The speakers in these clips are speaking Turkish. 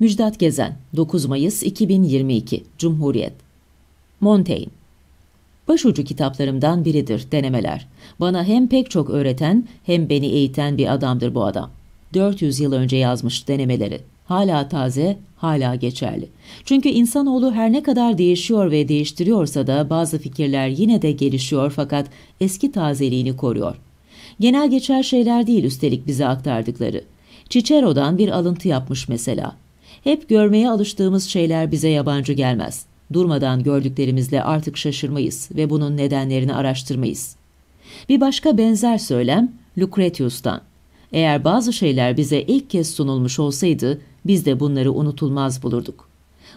Müjdat Gezen 9 Mayıs 2022 Cumhuriyet Montaigne Başucu kitaplarımdan biridir denemeler. Bana hem pek çok öğreten hem beni eğiten bir adamdır bu adam. 400 yıl önce yazmış denemeleri. Hala taze, hala geçerli. Çünkü insanoğlu her ne kadar değişiyor ve değiştiriyorsa da bazı fikirler yine de gelişiyor fakat eski tazeliğini koruyor. Genel geçer şeyler değil üstelik bize aktardıkları. Cicero'dan bir alıntı yapmış mesela. Hep görmeye alıştığımız şeyler bize yabancı gelmez. Durmadan gördüklerimizle artık şaşırmayız ve bunun nedenlerini araştırmayız. Bir başka benzer söylem Lucretius'tan. Eğer bazı şeyler bize ilk kez sunulmuş olsaydı biz de bunları unutulmaz bulurduk.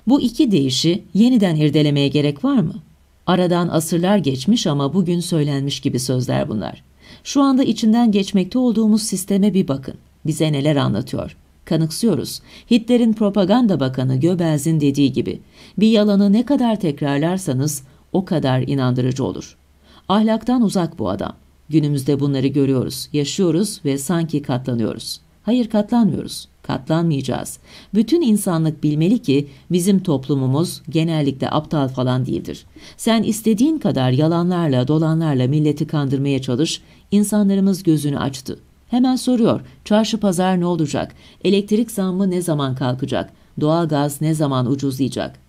Bu iki deyişi yeniden irdelemeye gerek var mı? Aradan asırlar geçmiş ama bugün söylenmiş gibi sözler bunlar. Şu anda içinden geçmekte olduğumuz sisteme bir bakın. Bize neler anlatıyor? kanıksıyoruz. Hitler'in propaganda bakanı Göbelz'in dediği gibi bir yalanı ne kadar tekrarlarsanız o kadar inandırıcı olur. Ahlaktan uzak bu adam. Günümüzde bunları görüyoruz, yaşıyoruz ve sanki katlanıyoruz. Hayır katlanmıyoruz, katlanmayacağız. Bütün insanlık bilmeli ki bizim toplumumuz genellikle aptal falan değildir. Sen istediğin kadar yalanlarla, dolanlarla milleti kandırmaya çalış, insanlarımız gözünü açtı.'' Hemen soruyor. Çarşı pazar ne olacak? Elektrik zammı ne zaman kalkacak? Doğalgaz ne zaman ucuzlayacak?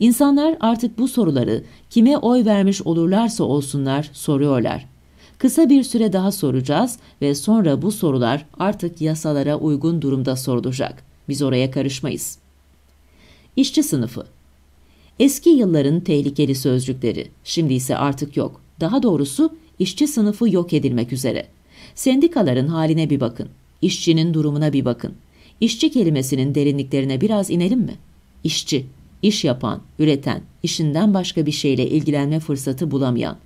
İnsanlar artık bu soruları kime oy vermiş olurlarsa olsunlar soruyorlar. Kısa bir süre daha soracağız ve sonra bu sorular artık yasalara uygun durumda sorulacak. Biz oraya karışmayız. İşçi sınıfı Eski yılların tehlikeli sözcükleri, şimdi ise artık yok. Daha doğrusu işçi sınıfı yok edilmek üzere. Sendikaların haline bir bakın. İşçinin durumuna bir bakın. İşçi kelimesinin derinliklerine biraz inelim mi? İşçi, iş yapan, üreten, işinden başka bir şeyle ilgilenme fırsatı bulamayan.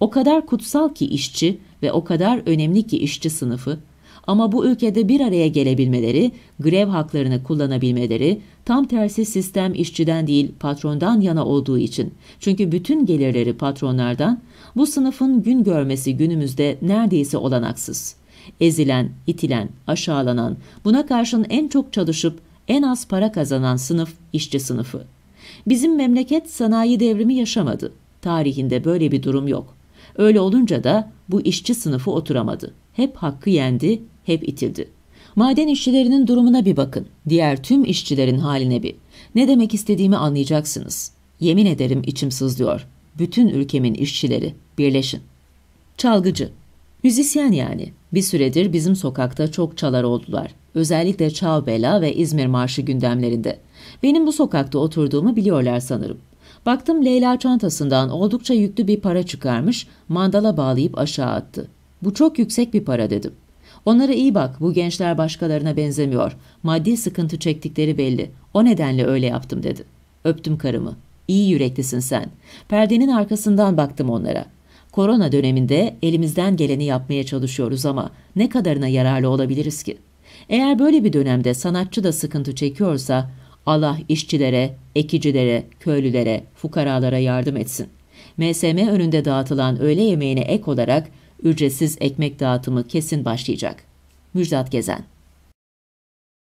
O kadar kutsal ki işçi ve o kadar önemli ki işçi sınıfı ama bu ülkede bir araya gelebilmeleri, grev haklarını kullanabilmeleri tam tersi sistem işçiden değil patrondan yana olduğu için. Çünkü bütün gelirleri patronlardan, bu sınıfın gün görmesi günümüzde neredeyse olanaksız. Ezilen, itilen, aşağılanan, buna karşın en çok çalışıp en az para kazanan sınıf işçi sınıfı. Bizim memleket sanayi devrimi yaşamadı. Tarihinde böyle bir durum yok. Öyle olunca da bu işçi sınıfı oturamadı. Hep hakkı yendi, hep itildi. Maden işçilerinin durumuna bir bakın. Diğer tüm işçilerin haline bir. Ne demek istediğimi anlayacaksınız. Yemin ederim içim sızlıyor. Bütün ülkemin işçileri birleşin. Çalgıcı. Müzisyen yani. Bir süredir bizim sokakta çok çalar oldular. Özellikle Çağ Bela ve İzmir Marşı gündemlerinde. Benim bu sokakta oturduğumu biliyorlar sanırım. Baktım Leyla çantasından oldukça yüklü bir para çıkarmış, mandala bağlayıp aşağı attı. Bu çok yüksek bir para dedim. Onlara iyi bak, bu gençler başkalarına benzemiyor. Maddi sıkıntı çektikleri belli. O nedenle öyle yaptım dedi. Öptüm karımı. İyi yüreklisin sen. Perdenin arkasından baktım onlara. Korona döneminde elimizden geleni yapmaya çalışıyoruz ama ne kadarına yararlı olabiliriz ki? Eğer böyle bir dönemde sanatçı da sıkıntı çekiyorsa Allah işçilere, ekicilere, köylülere, fukaralara yardım etsin. MSM önünde dağıtılan öğle yemeğine ek olarak ücretsiz ekmek dağıtımı kesin başlayacak. Müjdat Gezen